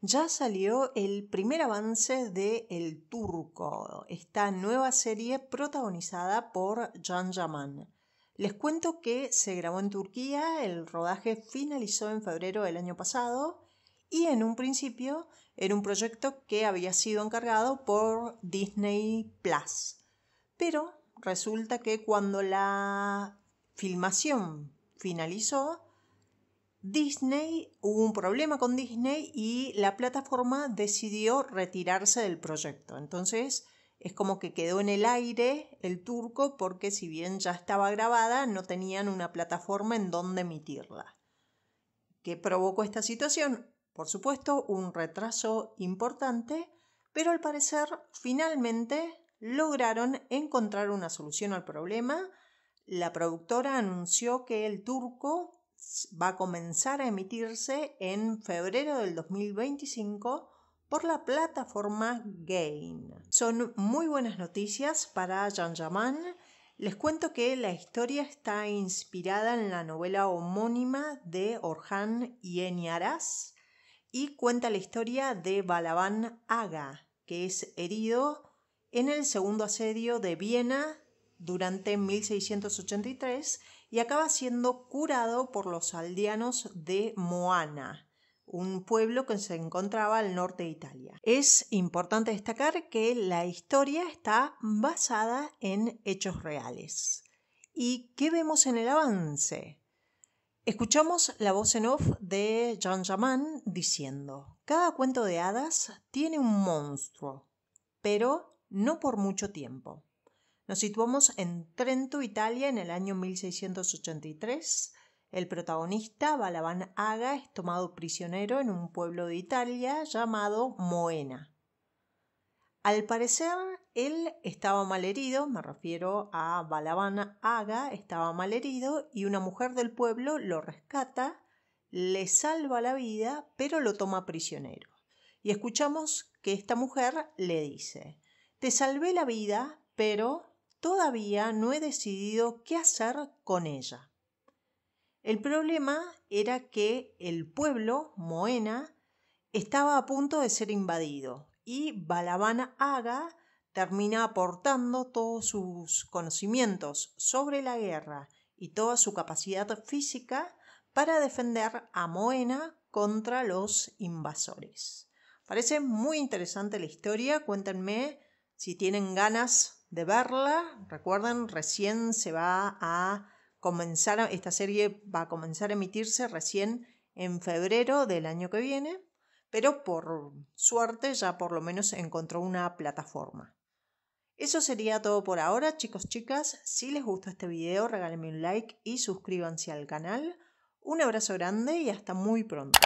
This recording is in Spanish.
Ya salió el primer avance de El Turco, esta nueva serie protagonizada por Jan Jaman. Les cuento que se grabó en Turquía, el rodaje finalizó en febrero del año pasado y en un principio era un proyecto que había sido encargado por Disney Plus. Pero resulta que cuando la filmación finalizó, Disney, hubo un problema con Disney y la plataforma decidió retirarse del proyecto. Entonces es como que quedó en el aire el turco porque si bien ya estaba grabada no tenían una plataforma en donde emitirla. ¿Qué provocó esta situación? Por supuesto, un retraso importante, pero al parecer finalmente lograron encontrar una solución al problema. La productora anunció que el turco va a comenzar a emitirse en febrero del 2025 por la plataforma Gain. Son muy buenas noticias para Jean Jaman. Les cuento que la historia está inspirada en la novela homónima de Orhan Yeni y cuenta la historia de Balaban Aga, que es herido en el segundo asedio de Viena durante 1683 y acaba siendo curado por los aldeanos de Moana, un pueblo que se encontraba al norte de Italia. Es importante destacar que la historia está basada en hechos reales. ¿Y qué vemos en el avance? Escuchamos la voz en off de Jean Jaman diciendo, cada cuento de hadas tiene un monstruo, pero no por mucho tiempo. Nos situamos en Trento, Italia, en el año 1683. El protagonista, Balaban Aga, es tomado prisionero en un pueblo de Italia llamado Moena. Al parecer, él estaba mal herido, me refiero a Balaban Aga, estaba mal herido, y una mujer del pueblo lo rescata, le salva la vida, pero lo toma prisionero. Y escuchamos que esta mujer le dice, te salvé la vida, pero Todavía no he decidido qué hacer con ella. El problema era que el pueblo, Moena, estaba a punto de ser invadido y Balabana Aga termina aportando todos sus conocimientos sobre la guerra y toda su capacidad física para defender a Moena contra los invasores. Parece muy interesante la historia, cuéntenme si tienen ganas de verla. Recuerden, recién se va a comenzar, esta serie va a comenzar a emitirse recién en febrero del año que viene, pero por suerte ya por lo menos encontró una plataforma. Eso sería todo por ahora, chicos, chicas. Si les gustó este video, regálenme un like y suscríbanse al canal. Un abrazo grande y hasta muy pronto.